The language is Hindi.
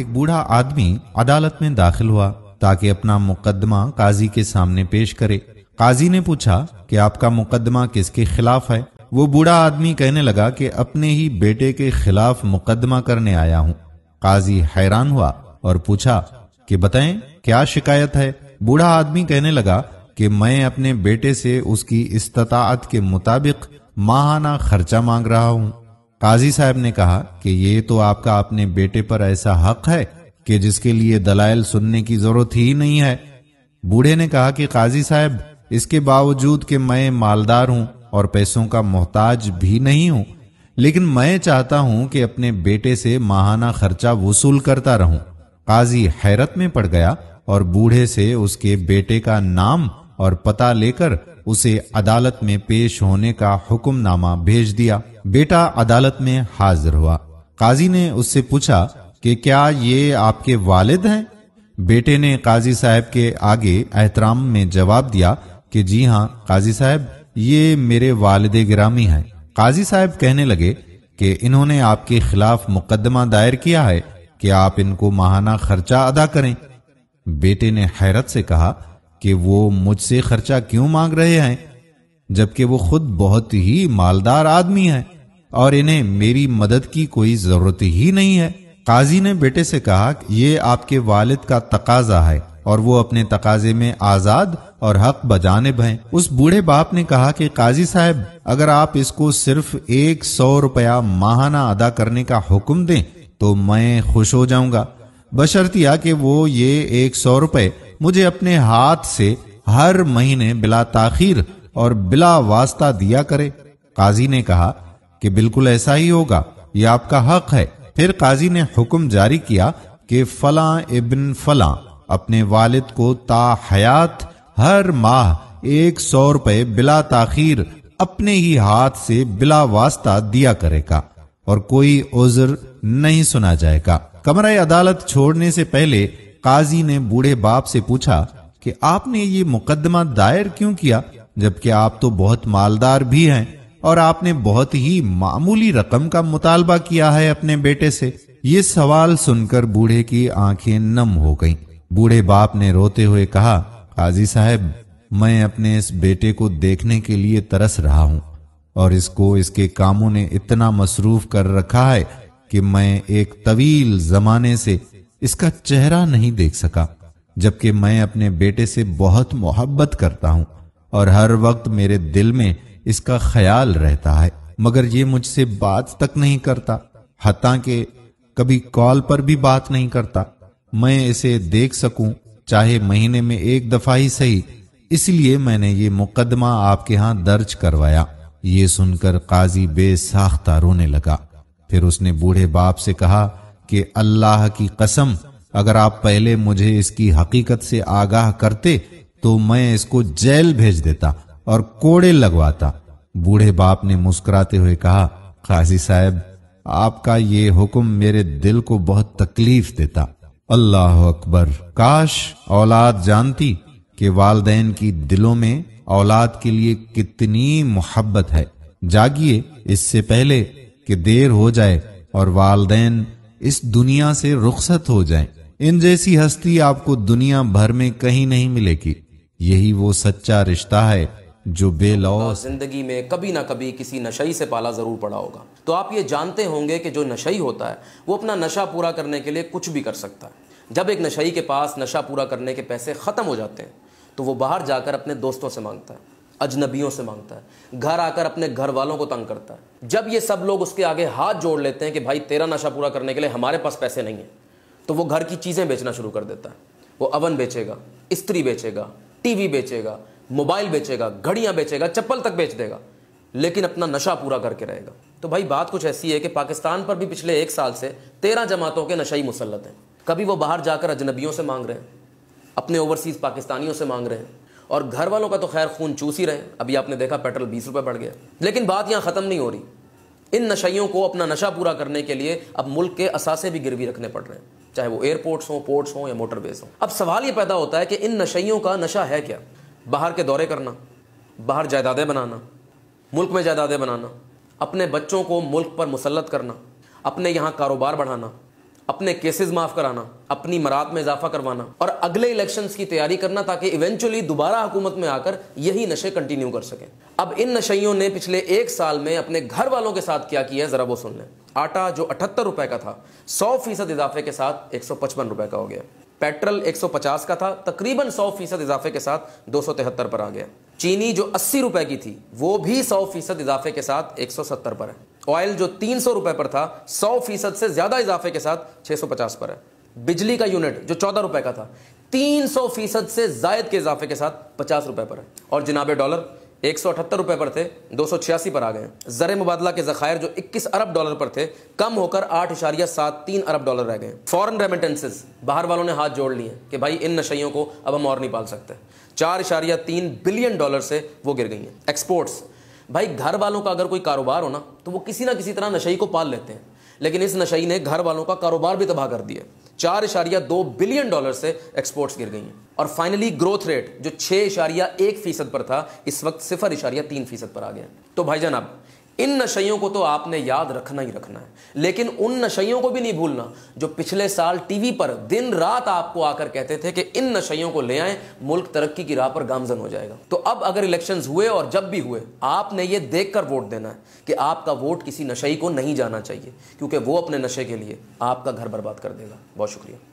एक बूढ़ा आदमी अदालत में दाखिल हुआ ताकि अपना मुकदमा काजी के सामने पेश करे काजी ने पूछा कि आपका मुकदमा किसके खिलाफ है वो बूढ़ा आदमी कहने लगा कि अपने ही बेटे के खिलाफ मुकदमा करने आया हूँ काजी हैरान हुआ और पूछा कि बताएं क्या शिकायत है बूढ़ा आदमी कहने लगा कि मैं अपने बेटे से उसकी इस्तात के मुताबिक माहाना खर्चा मांग रहा हूँ काजी साहब ने कहा कि ये तो आपका अपने बेटे पर ऐसा हक है कि जिसके लिए दलाइल सुनने की जरूरत ही नहीं है बूढ़े ने कहा कि काजी साहब इसके बावजूद कि मैं मालदार हूं और पैसों का मोहताज भी नहीं हूं लेकिन मैं चाहता हूं कि अपने बेटे से माहाना खर्चा वसूल करता रहूं काजी हैरत में पड़ गया और बूढ़े से उसके बेटे का नाम और पता लेकर उसे अदालत में पेश होने का हुक्मनामा भेज दिया बेटा अदालत में हाजिर हुआ काजी ने उससे पूछा कि क्या ये आपके वालिद हैं बेटे ने काजी साहब के आगे एहतराम में जवाब दिया कि जी हाँ काजी साहब ये मेरे वालिद ग्रामी हैं काजी साहब कहने लगे कि इन्होंने आपके खिलाफ मुकदमा दायर किया है कि आप इनको माहाना खर्चा अदा करें बेटे ने हैरत से कहा कि वो मुझसे खर्चा क्यों मांग रहे हैं जबकि वो खुद बहुत ही मालदार आदमी है और इन्हें मेरी मदद की कोई जरूरत ही नहीं है काजी ने बेटे से कहा कि ये आपके वालिद का तकाजा है और वो अपने तकाजे में आजाद और हक बजाने भय उस बूढ़े बाप ने कहा कि काजी साहब अगर आप इसको सिर्फ एक सौ रुपया माहाना अदा करने का हुक्म दें तो मैं खुश हो जाऊंगा बशर्तिया कि वो ये एक सौ रुपये मुझे अपने हाथ से हर महीने बिला ताखिर और बिला वास्ता दिया करे काजी ने कहा कि बिल्कुल ऐसा ही होगा ये आपका हक है फिर काजी ने हुक्म जारी किया कि फला इब्न फला अपने वालिद को ता हयात हर माह एक सौ रुपए बिला ताखिर अपने ही हाथ से बिला वास्ता दिया करेगा और कोई उजर नहीं सुना जाएगा कमरा अदालत छोड़ने से पहले काजी ने बूढ़े बाप से पूछा कि आपने ये मुकदमा दायर क्यों किया जबकि आप तो बहुत मालदार भी हैं और आपने बहुत ही मामूली रकम का मुतालबा किया है अपने बेटे से ये सवाल सुनकर बूढ़े की आंखें नम हो गईं। बूढ़े बाप ने रोते हुए कहा काजी साहब मैं अपने इस बेटे को देखने के लिए तरस रहा हूं और इसको इसके कामों ने इतना मसरूफ कर रखा है कि मैं एक तवील जमाने से इसका चेहरा नहीं देख सका जबकि मैं अपने बेटे से बहुत मोहब्बत करता हूँ और हर वक्त मेरे दिल में इसका ख्याल रहता है मगर ये मुझसे बात तक नहीं करता हता के कभी कॉल पर भी बात नहीं करता मैं इसे देख सकूं चाहे महीने में एक दफा ही सही इसलिए मैंने ये मुकदमा आपके यहाँ दर्ज करवाया ये सुनकर काजी बेसाख्ता रोने लगा फिर उसने बूढ़े बाप से कहा कि अल्लाह की कसम अगर आप पहले मुझे इसकी हकीकत से आगाह करते तो मैं इसको जेल भेज देता और कोड़े लगवाता बूढ़े बाप ने मुस्कुराते हुए कहा काजी साहब आपका ये हुक्म मेरे दिल को बहुत तकलीफ देता अल्लाह अकबर काश औलाद जानती कि वालदेन की दिलों में औलाद के लिए कितनी मोहब्बत है जागिए इससे पहले कि देर हो जाए और वालदेन इस दुनिया से रुखसत हो जाएं। इन जैसी हस्ती आपको दुनिया भर में कहीं नहीं मिलेगी यही वो सच्चा रिश्ता है जो बेलौ जिंदगी में कभी ना कभी किसी नशई से पाला ज़रूर पड़ा होगा तो आप ये जानते होंगे कि जो नशई होता है वो अपना नशा पूरा करने के लिए कुछ भी कर सकता है जब एक नशई के पास नशा पूरा करने के पैसे ख़त्म हो जाते हैं तो वो बाहर जाकर अपने दोस्तों से मांगता है अजनबियों से मांगता है घर आकर अपने घर वालों को तंग करता है जब ये सब लोग उसके आगे हाथ जोड़ लेते हैं कि भाई तेरा नशा पूरा करने के लिए हमारे पास पैसे नहीं है तो वो घर की चीज़ें बेचना शुरू कर देता है वो अवन बेचेगा स्त्री बेचेगा टीवी बेचेगा मोबाइल बेचेगा घड़ियाँ बेचेगा चप्पल तक बेच देगा लेकिन अपना नशा पूरा करके रहेगा तो भाई बात कुछ ऐसी है कि पाकिस्तान पर भी पिछले एक साल से तेरह जमातों के नशाई मुसलत हैं कभी वो बाहर जाकर अजनबियों से मांग रहे हैं अपने ओवरसीज़ पाकिस्तानियों से मांग रहे हैं और घर वालों का तो खैर खून चूस ही रहे अभी आपने देखा पेट्रोल बीस रुपये बढ़ गया लेकिन बात यहाँ ख़त्म नहीं हो रही इन नशाइयों को अपना नशा पूरा करने के लिए अब मुल्क के असासे भी गिरवी रखने पड़ रहे हैं चाहे वो एयरपोर्ट्स हों पोर्ट्स हों या मोटरवेज हों अब सवाल ये पैदा होता है कि इन नशाइयों का नशा है क्या बाहर के दौरे करना बाहर जायदादें बनाना मुल्क में जायदादें बनाना अपने बच्चों को मुल्क पर मुसलत करना अपने यहाँ कारोबार बढ़ाना अपने केसेस माफ कराना अपनी मरात में इजाफा करवाना और अगले इलेक्शन की तैयारी करना ताकि इवेंचुअली दोबारा हुकूमत में आकर यही नशे कंटिन्यू कर सकें अब इन नशियों ने पिछले एक साल में अपने घर वालों के साथ क्या किया है जरा वो सुन लें आटा जो अठहत्तर रुपए का था सौ फीसद इजाफे के साथ एक सौ पचपन रुपए का हो गया पेट्रोल पचास का था तकरीबन सौ फीसद इजाफे के साथ दो सौ तिहत्तर पर आ गया चीनी जो अस्सी रुपए की थी वो भी सौ फीसद इजाफे के साथ एक सौ सत्तर पर है ऑयल जो तीन सौ रुपए पर था सौ फीसद से ज्यादा इजाफे के साथ छह सौ पचास पर है बिजली का यूनिट जो चौदह रुपए का था तीन सौ फीसद से जायद के इजाफे के साथ पचास रुपए पर है और जिनाबे डॉलर एक सौ अठहत्तर रुपए पर थे दो सौ छियासी पर आ गए जर मुबादला के जखायर जो इक्कीस अरब डॉलर पर थे कम होकर आठ इशारिया सात तीन अरब डॉलर रह गए फॉरन रेमिटेंसेज बाहर वालों ने हाथ जोड़ लिए कि भाई इन नशियों को अब हम और नहीं पाल सकते चार इशारिया तीन बिलियन डॉलर से वो गिर गई हैं एक्सपोर्ट्स भाई घर वालों का अगर कोई कारोबार हो ना तो वो किसी ना किसी तरह नशई को पाल लेते हैं लेकिन इस नशई ने घर वालों का कारोबार भी तबाह कर दिया चार इशारिया दो बिलियन डॉलर से एक्सपोर्ट्स गिर गई हैं और फाइनली ग्रोथ रेट जो छः इशारिया एक फीसद पर था इस वक्त सिफर इशारिया तीन फीसद पर आ गया तो भाईजान अब इन नशयों को तो आपने याद रखना ही रखना है लेकिन उन नशियों को भी नहीं भूलना जो पिछले साल टीवी पर दिन रात आपको आकर कहते थे कि इन नशयों को ले आए मुल्क तरक्की की राह पर गामजन हो जाएगा तो अब अगर इलेक्शंस हुए और जब भी हुए आपने ये देखकर वोट देना है कि आपका वोट किसी नशई को नहीं जाना चाहिए क्योंकि वो अपने नशे के लिए आपका घर बर्बाद कर देगा बहुत शुक्रिया